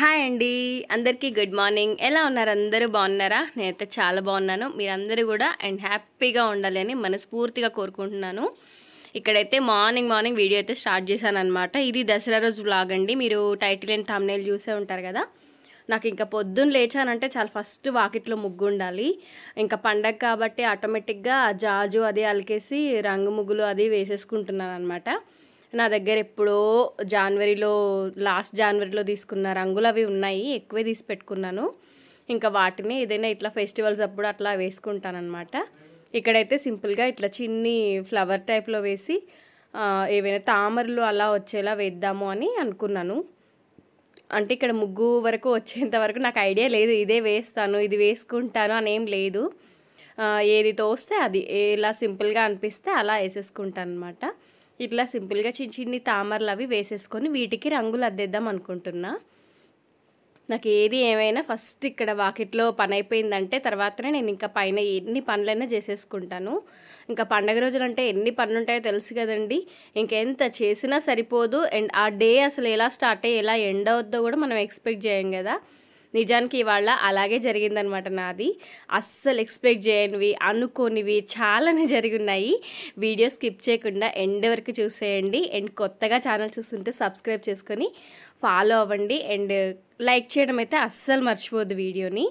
hi అండి అందరికీ good morning ఎలా ఉన్నారు అందరూ బాగున్నారా నేనైతే చాలా బాగున్నాను మీరందరూ కూడా అండ్ హ్యాపీగా ఉండాలి అని మనస్ఫూర్తిగా కోరుకుంటున్నాను ఇక్కడైతే మార్నింగ్ మార్నింగ్ వీడియో అయితే స్టార్ట్ చేశాను అనమాట ఇది దసరా రోజు బ్లాగ్ అండి మీరు టైటిల్ అండ్ థమ్నేల్ చూసే ఉంటారు కదా నాకు ఇంకా పొద్దున్న లేచానంటే చాలా ఫస్ట్ వాకిట్లో ముగ్గు ఉండాలి ఇంకా పండగ కాబట్టి ఆటోమేటిక్గా జాజు అది అలికేసి రంగు ముగ్గులు అది వేసేసుకుంటున్నాను అనమాట నా దగ్గర ఎప్పుడో జాన్వరిలో లాస్ట్ జనవరిలో తీసుకున్న రంగులు అవి ఉన్నాయి ఎక్కువే తీసి పెట్టుకున్నాను ఇంకా వాటిని ఏదైనా ఇట్లా ఫెస్టివల్స్ అప్పుడు అట్లా వేసుకుంటానమాట ఇక్కడైతే సింపుల్గా ఇట్లా చిన్ని ఫ్లవర్ టైప్లో వేసి ఏవైనా తామరలు అలా వచ్చేలా వేద్దాము అని అనుకున్నాను అంటే ఇక్కడ ముగ్గు వరకు వచ్చేంత వరకు నాకు ఐడియా లేదు ఇదే వేస్తాను ఇది వేసుకుంటాను అనేం లేదు ఏది తోస్తే అది ఎలా సింపుల్గా అనిపిస్తే అలా వేసేసుకుంటాను అనమాట ఇట్లా సింపుల్గా చిన్న చిన్ని తామరలు అవి వేసేసుకొని వీటికి రంగులు అద్దేద్దాం అనుకుంటున్నా నాకు ఏది ఏమైనా ఫస్ట్ ఇక్కడ వాకిట్లో పని అయిపోయిందంటే తర్వాతనే నేను ఇంకా పైన ఎన్ని పనులైనా చేసేసుకుంటాను ఇంకా పండగ రోజులు అంటే ఎన్ని పనులు ఉంటాయో తెలుసు కదండి ఇంకెంత చేసినా సరిపోదు అండ్ ఆ డే అసలు ఎలా స్టార్ట్ అయ్యి ఎలా ఎండ్ అవుద్దో కూడా మనం ఎక్స్పెక్ట్ చేయం కదా నిజానికి ఇవాళ అలాగే జరిగిందనమాట నాది అస్సలు ఎక్స్పెక్ట్ చేయనివి అనుకోనివి చాలానే ఉన్నాయి వీడియో స్కిప్ చేయకుండా ఎండ్ వరకు చూసేయండి అండ్ కొత్తగా ఛానల్ చూస్తుంటే సబ్స్క్రైబ్ చేసుకొని ఫాలో అవ్వండి అండ్ లైక్ చేయడం అయితే అస్సలు మర్చిపోద్దు వీడియోని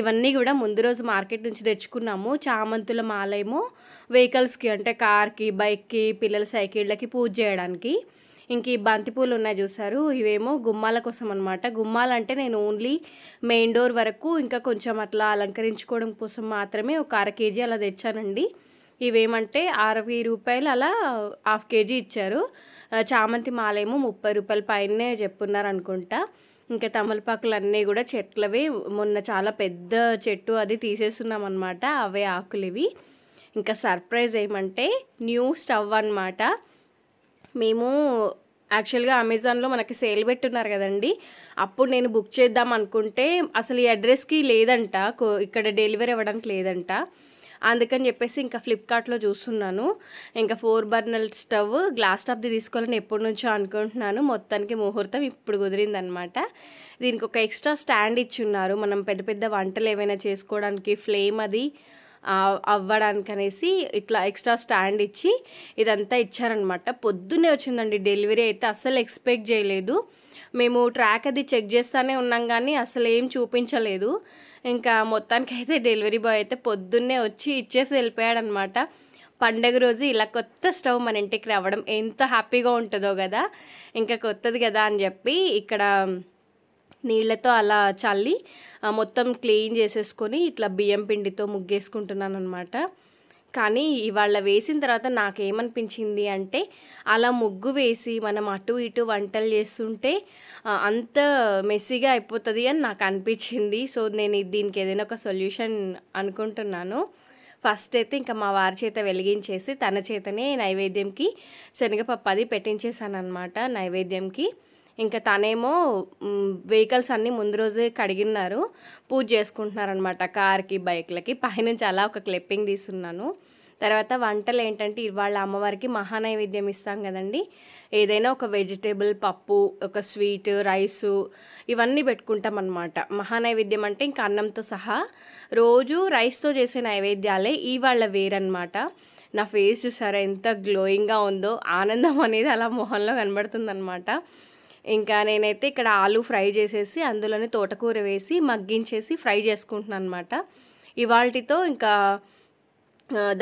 ఇవన్నీ కూడా ముందు రోజు మార్కెట్ నుంచి తెచ్చుకున్నాము చామంతుల మాలేమో వెహికల్స్కి అంటే కార్కి బైక్కి పిల్లల సైకిళ్ళకి పూజ చేయడానికి ఇంక ఈ బంతిపూలు ఉన్నాయి చూసారు ఇవేమో గుమ్మాల కోసం అనమాట గుమ్మాలంటే నేను ఓన్లీ మెయిన్ డోర్ వరకు ఇంకా కొంచెం అట్లా అలంకరించుకోవడం కోసం మాత్రమే ఒక అర కేజీ అలా తెచ్చానండి ఇవేమంటే అరవై రూపాయలు అలా హాఫ్ కేజీ ఇచ్చారు చామంతి మాలేమో ముప్పై రూపాయల పైనే చెప్పున్నారు అనుకుంటా ఇంకా తమలపాకులు అన్నీ కూడా చెట్లవి మొన్న చాలా పెద్ద చెట్టు అది తీసేస్తున్నాం అనమాట అవే ఆకులు ఇవి ఇంకా సర్ప్రైజ్ ఏమంటే న్యూ స్టవ్ అనమాట మేము యాక్చువల్గా అమెజాన్లో మనకి సేల్ పెట్టున్నారు కదండి అప్పుడు నేను బుక్ చేద్దాం అనుకుంటే అసలు ఈ అడ్రస్కి లేదంట ఇక్కడ డెలివరీ ఇవ్వడానికి లేదంట అందుకని చెప్పేసి ఇంకా ఫ్లిప్కార్ట్లో చూస్తున్నాను ఇంకా ఫోర్ బర్నల్ స్టవ్ గ్లాస్ టాప్ది తీసుకోవాలని ఎప్పటి నుంచో అనుకుంటున్నాను మొత్తానికి ముహూర్తం ఇప్పుడు కుదిరిందనమాట దీనికి ఒక ఎక్స్ట్రా స్టాండ్ ఇచ్చి ఉన్నారు మనం పెద్ద పెద్ద వంటలు ఏమైనా చేసుకోవడానికి ఫ్లేమ్ అది అవ్వడానికి అనేసి ఇట్లా ఎక్స్ట్రా స్టాండ్ ఇచ్చి ఇదంతా ఇచ్చారనమాట పొద్దున్నే వచ్చిందండి డెలివరీ అయితే అస్సలు ఎక్స్పెక్ట్ చేయలేదు మేము ట్రాక్ అది చెక్ చేస్తూనే ఉన్నాం కానీ అసలు ఏం చూపించలేదు ఇంకా మొత్తానికి అయితే డెలివరీ బాయ్ అయితే పొద్దున్నే వచ్చి ఇచ్చేసి వెళ్ళిపోయాడనమాట పండగ రోజు ఇలా కొత్త స్టవ్ మన ఇంటికి రావడం ఎంత హ్యాపీగా ఉంటుందో కదా ఇంకా కొత్తది కదా అని చెప్పి ఇక్కడ నీళ్ళతో అలా చల్లి మొత్తం క్లీన్ చేసేసుకొని ఇట్లా బియ్యం పిండితో ముగ్గేసుకుంటున్నాను అనమాట కానీ ఇవాళ వేసిన తర్వాత నాకేమనిపించింది అంటే అలా ముగ్గు వేసి మనం అటు ఇటు వంటలు చేస్తుంటే అంత మెస్సీగా అయిపోతుంది అని నాకు అనిపించింది సో నేను దీనికి ఏదైనా ఒక సొల్యూషన్ అనుకుంటున్నాను ఫస్ట్ అయితే ఇంకా మా వారి చేత వెలిగించేసి తన చేతనే నైవేద్యంకి శనగపప్పు అది పెట్టించేసాను అనమాట నైవేద్యంకి ఇంకా తనేమో వెహికల్స్ అన్నీ ముందు రోజే కడిగిన్నారు పూజ చేసుకుంటున్నారనమాట కార్కి బైక్లకి పైనుంచి అలా ఒక క్లిప్పింగ్ తీస్తున్నాను తర్వాత వంటలు ఏంటంటే ఇవాళ అమ్మవారికి మహానైవేద్యం ఇస్తాం కదండి ఏదైనా ఒక వెజిటేబుల్ పప్పు ఒక స్వీట్ రైసు ఇవన్నీ పెట్టుకుంటాం అనమాట మహానైవేద్యం అంటే ఇంకా అన్నంతో సహా రోజు రైస్తో చేసే నైవేద్యాలే ఇవాళ వేరనమాట నా ఫేస్ చూసారా ఎంత గ్లోయింగ్గా ఉందో ఆనందం అనేది అలా మొహంలో కనబడుతుందనమాట ఇంకా నేనైతే ఇక్కడ ఆలు ఫ్రై చేసేసి అందులోనే తోటకూర వేసి మగ్గించేసి ఫ్రై చేసుకుంటున్నాను అనమాట ఇవాళతో ఇంకా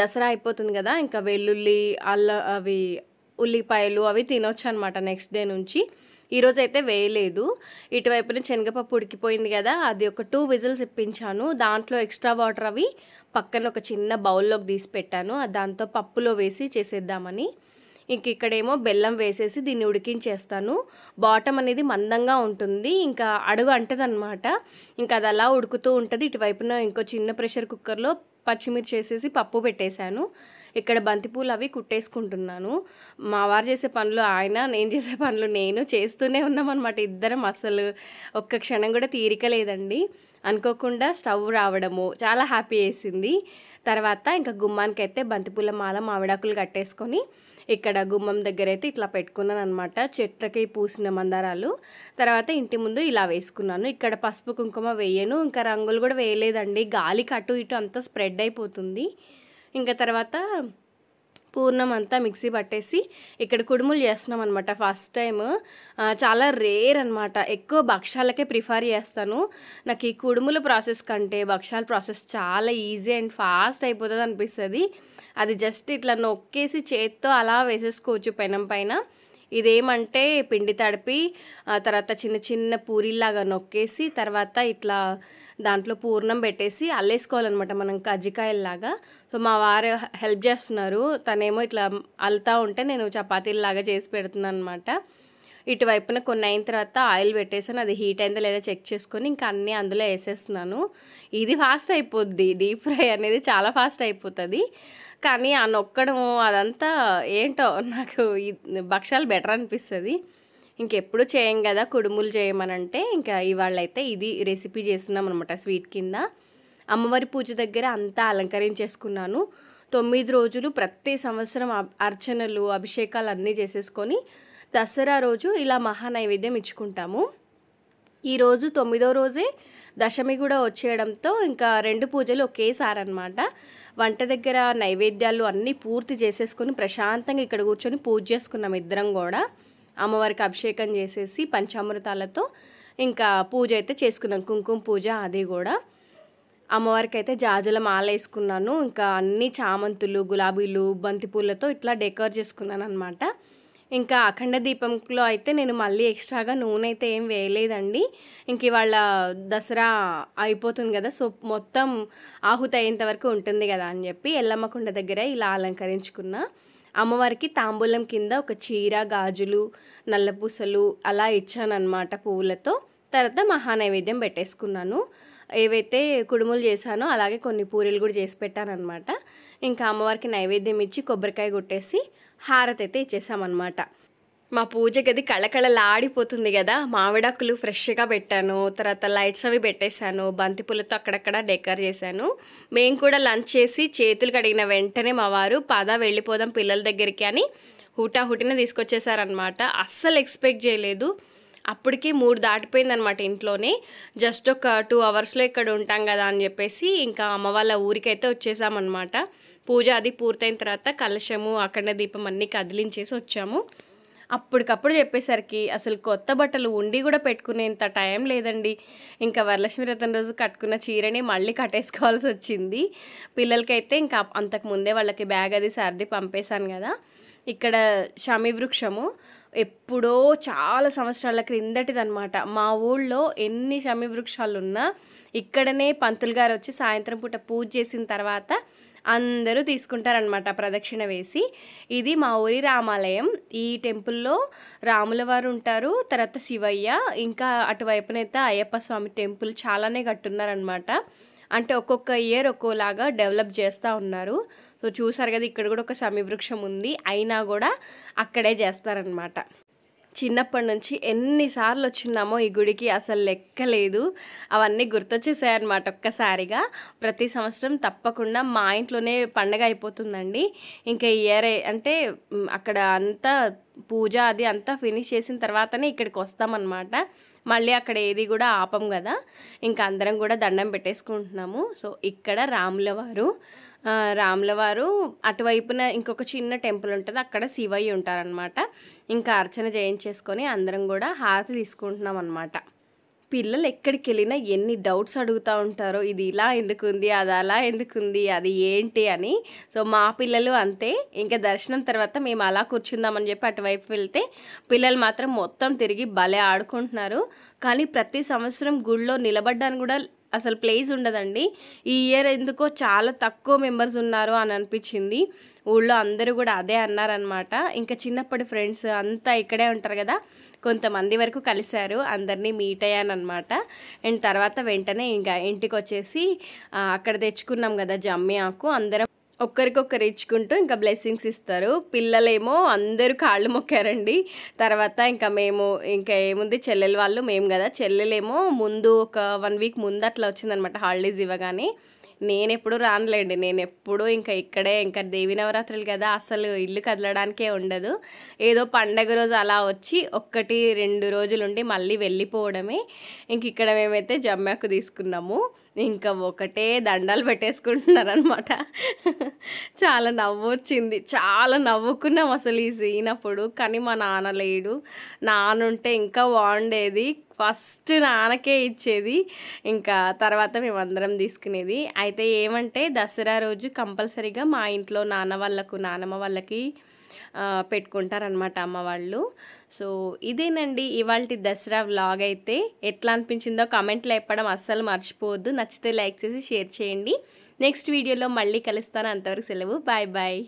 దసరా అయిపోతుంది కదా ఇంకా వెల్లుల్లి అల్ల అవి ఉల్లిపాయలు అవి తినొచ్చు అనమాట నెక్స్ట్ డే నుంచి ఈరోజు అయితే వేయలేదు ఇటువైపున శనగపప్పు ఉడికిపోయింది కదా అది ఒక టూ విజిల్స్ ఇప్పించాను దాంట్లో ఎక్స్ట్రా వాటర్ అవి పక్కన ఒక చిన్న బౌల్లోకి తీసి పెట్టాను దాంతో పప్పులో వేసి చేసేద్దామని ఇంక ఇక్కడేమో బెల్లం వేసేసి దీన్ని ఉడికించేస్తాను బాటం అనేది మందంగా ఉంటుంది ఇంకా అడుగు అంటదనమాట ఇంకా అది అలా ఉడుకుతూ ఉంటుంది ఇటువైపున ఇంకో చిన్న ప్రెషర్ కుక్కర్లో పచ్చిమిర్చి వేసేసి పప్పు పెట్టేశాను ఇక్కడ బంతిపూలు అవి కుట్టేసుకుంటున్నాను మా వారు చేసే పనులు ఆయన నేను చేసే పనులు నేను చేస్తూనే ఉన్నామన్నమాట ఇద్దరం అసలు ఒక్క క్షణం కూడా తీరిక లేదండి అనుకోకుండా స్టవ్ రావడము చాలా హ్యాపీ వేసింది తర్వాత ఇంకా గుమ్మానికైతే బంతిపూల మాల మావిడాకులు కట్టేసుకొని ఇక్కడ గుమ్మం దగ్గర అయితే ఇట్లా పెట్టుకున్నాను అనమాట చెట్లకి పూసిన మందారాలు తర్వాత ఇంటి ముందు ఇలా వేసుకున్నాను ఇక్కడ పసుపు కుంకుమ వేయను ఇంకా రంగులు కూడా వేయలేదండి గాలికి అటు ఇటు అంతా స్ప్రెడ్ అయిపోతుంది ఇంకా తర్వాత పూర్ణం అంతా మిక్సీ పట్టేసి ఇక్కడ కుడుములు చేస్తున్నాం అనమాట ఫస్ట్ టైం చాలా రేర్ అనమాట ఎక్కువ భక్షాలకే ప్రిఫర్ చేస్తాను నాకు ఈ కుడుముల ప్రాసెస్ కంటే భక్షాల ప్రాసెస్ చాలా ఈజీ అండ్ ఫాస్ట్ అయిపోతుంది అనిపిస్తుంది అది జస్ట్ ఇట్లా నొక్కేసి చేత్తో అలా వేసేసుకోవచ్చు పెనం పైన ఇదేమంటే పిండి తడిపి తర్వాత చిన్న చిన్న పూరిలాగా నొక్కేసి తర్వాత ఇట్లా దాంట్లో పూర్ణం పెట్టేసి అల్లేసుకోవాలన్నమాట మనం కజ్జికాయల్లాగా సో మా వారు హెల్ప్ చేస్తున్నారు తనేమో ఇట్లా అల్తా ఉంటే నేను చపాతీలాగా చేసి పెడుతున్నాను అనమాట ఇటువైపున కొన్ని అయిన తర్వాత ఆయిల్ పెట్టేసాను అది హీట్ అయిందా లేదా చెక్ చేసుకొని ఇంకా అన్నీ అందులో వేసేస్తున్నాను ఇది ఫాస్ట్ అయిపోద్ది డీప్ ఫ్రై అనేది చాలా ఫాస్ట్ అయిపోతుంది కానీ ఆ నొక్కడం అదంతా ఏంటో నాకు భక్ష్యాలు బెటర్ అనిపిస్తుంది ఇంకెప్పుడు చేయం కదా కుడుములు చేయమనంటే ఇంకా ఇవాళ అయితే ఇది రెసిపీ చేస్తున్నాం అనమాట స్వీట్ కింద అమ్మవారి పూజ దగ్గర అంతా అలంకరించేసుకున్నాను తొమ్మిది రోజులు ప్రతి సంవత్సరం అర్చనలు అభిషేకాలు అన్నీ చేసేసుకొని దసరా రోజు ఇలా మహానైవేద్యం ఇచ్చుకుంటాము ఈరోజు తొమ్మిదో రోజే దశమి కూడా వచ్చేయడంతో ఇంకా రెండు పూజలు ఒకేసారి అనమాట వంట దగ్గర నైవేద్యాలు అన్నీ పూర్తి చేసేసుకొని ప్రశాంతంగా ఇక్కడ కూర్చొని పూజ చేసుకున్నాం ఇద్దరం కూడా అమ్మవారికి అభిషేకం చేసేసి పంచామృతాలతో ఇంకా పూజ అయితే చేసుకున్నాం కుంకుమ పూజ అది కూడా అమ్మవారికి అయితే జాజుల మాల వేసుకున్నాను ఇంకా అన్ని చామంతులు గులాబీలు బంతిపూలతో ఇట్లా డెకర్ చేసుకున్నాను అనమాట ఇంకా అఖండ దీపంలో అయితే నేను మళ్ళీ ఎక్స్ట్రాగా నూనె అయితే ఏం వేయలేదండి ఇంక ఇవాళ దసరా అయిపోతుంది కదా సో మొత్తం ఆహుతి అయ్యేంత వరకు ఉంటుంది కదా అని చెప్పి ఎల్లమ్మకుండ దగ్గర ఇలా అలంకరించుకున్న అమ్మవారికి తాంబూలం కింద ఒక చీర గాజులు నల్లపూసలు అలా ఇచ్చానమాట పువ్వులతో తర్వాత మహానైవేద్యం పెట్టేసుకున్నాను ఏవైతే కుడుములు చేశానో అలాగే కొన్ని పూరీలు కూడా చేసి పెట్టానమాట ఇంకా అమ్మవారికి నైవేద్యం ఇచ్చి కొబ్బరికాయ కొట్టేసి హారతి అయితే ఇచ్చేసామన్నమాట మా పూజ గది కళకళలాడిపోతుంది కదా మామిడాకులు ఫ్రెష్గా పెట్టాను తర్వాత లైట్స్ అవి పెట్టేశాను బంతిపూలతో అక్కడక్కడ డెకర్ చేశాను మేము కూడా లంచ్ చేసి చేతులు కడిగిన వెంటనే మా వారు పద వెళ్ళిపోదాం పిల్లల దగ్గరికి అని హుటా హుటిన తీసుకొచ్చేసారనమాట అస్సలు ఎక్స్పెక్ట్ చేయలేదు అప్పటికే మూడు దాటిపోయిందనమాట ఇంట్లోనే జస్ట్ ఒక టూ అవర్స్లో ఇక్కడ ఉంటాం కదా అని చెప్పేసి ఇంకా అమ్మ వాళ్ళ ఊరికైతే వచ్చేసామన్నమాట పూజ అది పూర్తయిన తర్వాత కలశము అఖండ దీపం అన్నీ కదిలించేసి వచ్చాము అప్పటికప్పుడు చెప్పేసరికి అసలు కొత్త బట్టలు ఉండి కూడా పెట్టుకునేంత టైం లేదండి ఇంకా వరలక్ష్మి రథం రోజు కట్టుకున్న చీరని మళ్ళీ కట్టేసుకోవాల్సి వచ్చింది పిల్లలకైతే ఇంకా అంతకు ముందే వాళ్ళకి బ్యాగ్ అది సర్ది పంపేశాను కదా ఇక్కడ షమి వృక్షము ఎప్పుడో చాలా సంవత్సరాల క్రిందటిదనమాట మా ఊళ్ళో ఎన్ని షమి వృక్షాలున్నా ఇక్కడనే పంతులు గారు వచ్చి సాయంత్రం పూట పూజ చేసిన తర్వాత అందరూ తీసుకుంటారనమాట ప్రదక్షిణ వేసి ఇది మా ఊరి రామాలయం ఈ టెంపుల్లో రాముల వారు ఉంటారు తర్వాత శివయ్య ఇంకా అటువైపునైతే అయ్యప్ప స్వామి టెంపుల్ చాలానే కట్టున్నారనమాట అంటే ఒక్కొక్క ఇయర్ ఒక్కోలాగా డెవలప్ చేస్తూ ఉన్నారు సో చూసారు కదా ఇక్కడ కూడా ఒక సమీవృక్షం ఉంది అయినా కూడా అక్కడే చేస్తారనమాట చిన్నప్పటి నుంచి ఎన్నిసార్లు వచ్చినామో ఈ గుడికి అసలు లెక్కలేదు అవన్నీ గుర్తొచ్చేసాయన్నమాట ఒక్కసారిగా ప్రతి సంవత్సరం తప్పకుండా మా ఇంట్లోనే పండగ అయిపోతుందండి ఇంకా ఇయర్ అంటే అక్కడ అంతా పూజ అది అంతా ఫినిష్ చేసిన తర్వాతనే ఇక్కడికి వస్తామన్నమాట మళ్ళీ అక్కడ ఏది కూడా ఆపం కదా ఇంకా అందరం కూడా దండం పెట్టేసుకుంటున్నాము సో ఇక్కడ రాములవారు రాములవారు అటువైపున ఇంకొక చిన్న టెంపుల్ ఉంటుంది అక్కడ శివయ్య ఉంటారనమాట ఇంకా అర్చన చేయించేసుకొని అందరం కూడా హారతి తీసుకుంటున్నాం అనమాట పిల్లలు ఎక్కడికి వెళ్ళినా ఎన్ని డౌట్స్ అడుగుతూ ఉంటారో ఇది ఇలా ఎందుకుంది అది అలా ఎందుకుంది అది ఏంటి అని సో మా పిల్లలు అంతే ఇంకా దర్శనం తర్వాత మేము అలా కూర్చుందామని చెప్పి అటువైపు వెళ్తే పిల్లలు మాత్రం మొత్తం తిరిగి భలే ఆడుకుంటున్నారు కానీ ప్రతి సంవత్సరం గుళ్ళో నిలబడ్డానికి కూడా అసలు ప్లేస్ ఉండదండి ఈ ఇయర్ ఎందుకో చాలా తక్కువ మెంబర్స్ ఉన్నారు అని అనిపించింది ఊళ్ళో అందరూ కూడా అదే అన్నారనమాట ఇంకా చిన్నప్పటి ఫ్రెండ్స్ అంతా ఇక్కడే ఉంటారు కదా కొంతమంది వరకు కలిశారు అందరినీ మీట్ అనమాట అండ్ తర్వాత వెంటనే ఇంకా ఇంటికి వచ్చేసి అక్కడ తెచ్చుకున్నాం కదా జమ్మి ఆకు అందరం ఒక్కరికొక్కరు ఇచ్చుకుంటూ ఇంకా బ్లెస్సింగ్స్ ఇస్తారు పిల్లలేమో అందరూ కాళ్ళు మొక్కారండి తర్వాత ఇంకా మేము ఇంకా ఏముంది చెల్లెల వాళ్ళు మేము కదా చెల్లెలేమో ముందు ఒక వన్ వీక్ ముందు అట్లా వచ్చిందనమాట హాలిడేస్ ఇవ్వగానే నేను ఎప్పుడు రానులేండి నేను ఎప్పుడు ఇంకా ఇక్కడే ఇంకా దేవి నవరాత్రులు కదా అసలు ఇల్లు కదలడానికే ఉండదు ఏదో పండగ రోజు అలా వచ్చి ఒక్కటి రెండు రోజులుండి మళ్ళీ వెళ్ళిపోవడమే ఇంక ఇక్కడ మేమైతే జమ్మాకు తీసుకున్నాము ఇంకా ఒకటే దండాలు పెట్టేసుకుంటున్నారనమాట చాలా నవ్వు వచ్చింది చాలా నవ్వుకున్నాం అసలు ఈ సీన్ అప్పుడు కానీ మా నాన్న లేడు నాన్న ఉంటే ఇంకా బాగుండేది ఫస్ట్ నాన్నకే ఇచ్చేది ఇంకా తర్వాత మేమందరం తీసుకునేది అయితే ఏమంటే దసరా రోజు కంపల్సరీగా మా ఇంట్లో నాన్న వాళ్ళకు నానమ్మ వాళ్ళకి పెట్టుకుంటారనమాట అమ్మ వాళ్ళు సో ఇదేనండి ఇవాళ దసరా వ్లాగ్ అయితే ఎట్లా అనిపించిందో కామెంట్లో చెప్పడం అస్సలు మర్చిపోవద్దు నచ్చితే లైక్ చేసి షేర్ చేయండి నెక్స్ట్ వీడియోలో మళ్ళీ కలుస్తాను అంతవరకు సెలవు బాయ్ బాయ్